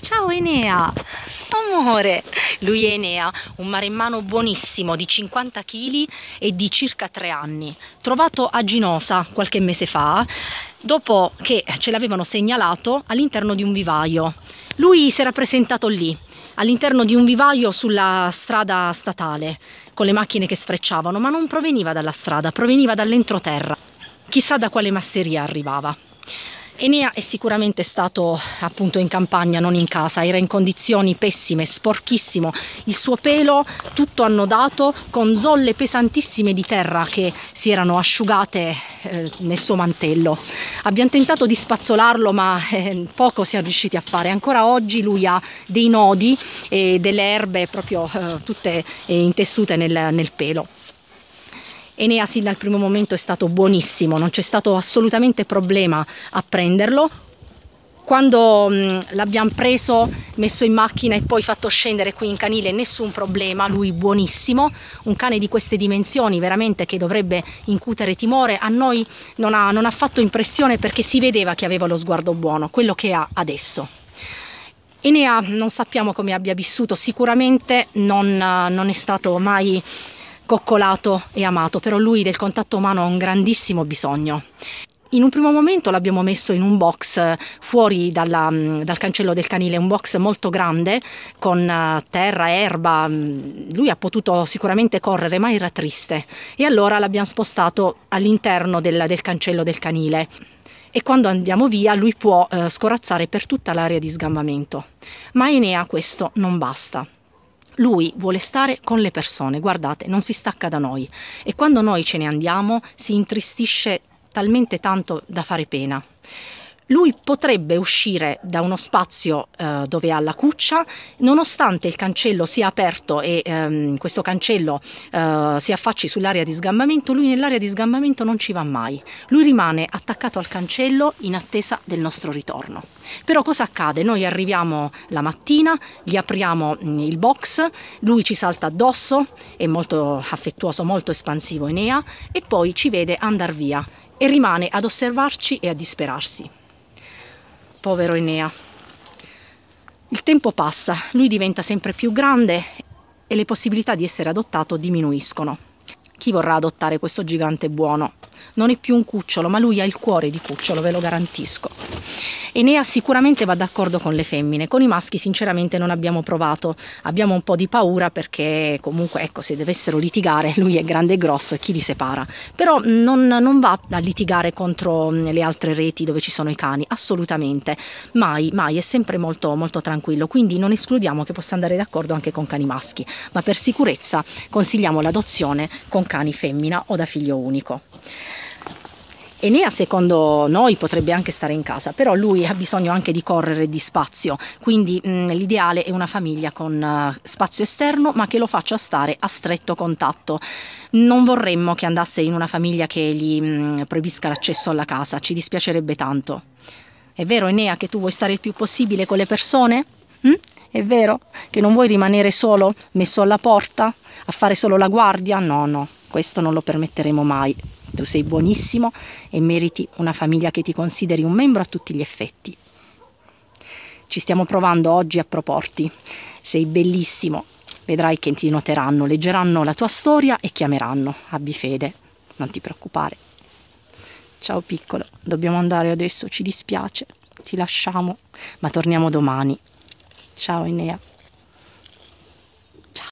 Ciao Enea, amore! Lui è Enea, un maremmano buonissimo di 50 kg e di circa 3 anni, trovato a Ginosa qualche mese fa, dopo che ce l'avevano segnalato all'interno di un vivaio. Lui si era presentato lì, all'interno di un vivaio sulla strada statale, con le macchine che sfrecciavano, ma non proveniva dalla strada, proveniva dall'entroterra. Chissà da quale masseria arrivava. Enea è sicuramente stato appunto in campagna, non in casa, era in condizioni pessime, sporchissimo, il suo pelo tutto annodato con zolle pesantissime di terra che si erano asciugate eh, nel suo mantello. Abbiamo tentato di spazzolarlo ma eh, poco siamo riusciti a fare, ancora oggi lui ha dei nodi e delle erbe proprio eh, tutte eh, intessute nel, nel pelo. Enea sin dal primo momento è stato buonissimo, non c'è stato assolutamente problema a prenderlo. Quando mm, l'abbiamo preso, messo in macchina e poi fatto scendere qui in canile, nessun problema, lui buonissimo, un cane di queste dimensioni veramente che dovrebbe incutere timore, a noi non ha, non ha fatto impressione perché si vedeva che aveva lo sguardo buono, quello che ha adesso. Enea non sappiamo come abbia vissuto, sicuramente non, non è stato mai coccolato e amato, però lui del contatto umano ha un grandissimo bisogno. In un primo momento l'abbiamo messo in un box eh, fuori dalla, mm, dal cancello del canile, un box molto grande con eh, terra, erba, mm, lui ha potuto sicuramente correre ma era triste e allora l'abbiamo spostato all'interno del, del, cancello del canile e quando andiamo via lui può eh, scorazzare per tutta l'area di sgambamento. Ma Enea questo non basta. Lui vuole stare con le persone, guardate, non si stacca da noi e quando noi ce ne andiamo si intristisce talmente tanto da fare pena lui potrebbe uscire da uno spazio eh, dove ha la cuccia, nonostante il cancello sia aperto e ehm, questo cancello eh, si affacci sull'area di sgambamento, lui nell'area di sgambamento non ci va mai, lui rimane attaccato al cancello in attesa del nostro ritorno. Però cosa accade? Noi arriviamo la mattina, gli apriamo mm, il box, lui ci salta addosso, è molto affettuoso, molto espansivo Enea, e poi ci vede andare via e rimane ad osservarci e a disperarsi povero Enea. Il tempo passa, lui diventa sempre più grande e le possibilità di essere adottato diminuiscono. Chi vorrà adottare questo gigante buono? Non è più un cucciolo, ma lui ha il cuore di cucciolo, ve lo garantisco. Enea sicuramente va d'accordo con le femmine, con i maschi sinceramente non abbiamo provato, abbiamo un po' di paura perché comunque ecco se dovessero litigare lui è grande e grosso e chi li separa, però mm, non, non va a litigare contro mm, le altre reti dove ci sono i cani, assolutamente, mai, mai, è sempre molto, molto tranquillo, quindi non escludiamo che possa andare d'accordo anche con cani maschi, ma per sicurezza consigliamo l'adozione con cani femmina o da figlio unico. Enea secondo noi potrebbe anche stare in casa, però lui ha bisogno anche di correre di spazio, quindi mm, l'ideale è una famiglia con uh, spazio esterno ma che lo faccia stare a stretto contatto. Non vorremmo che andasse in una famiglia che gli mh, mm, proibisca l'accesso alla casa, ci dispiacerebbe tanto. È vero Enea che tu vuoi stare il più possibile con le persone? Mm? È vero? Che non vuoi rimanere solo, messo alla porta, a fare solo la guardia? No, no, questo non lo permetteremo mai tu sei buonissimo e meriti una famiglia che ti consideri un membro a tutti gli effetti. Ci stiamo provando oggi a proporti. Sei bellissimo. Vedrai che ti noteranno, leggeranno la tua storia e chiameranno. Abbi fede, non ti preoccupare. Ciao piccolo, dobbiamo andare adesso, ci dispiace, ti lasciamo, ma torniamo domani. Ciao Enea.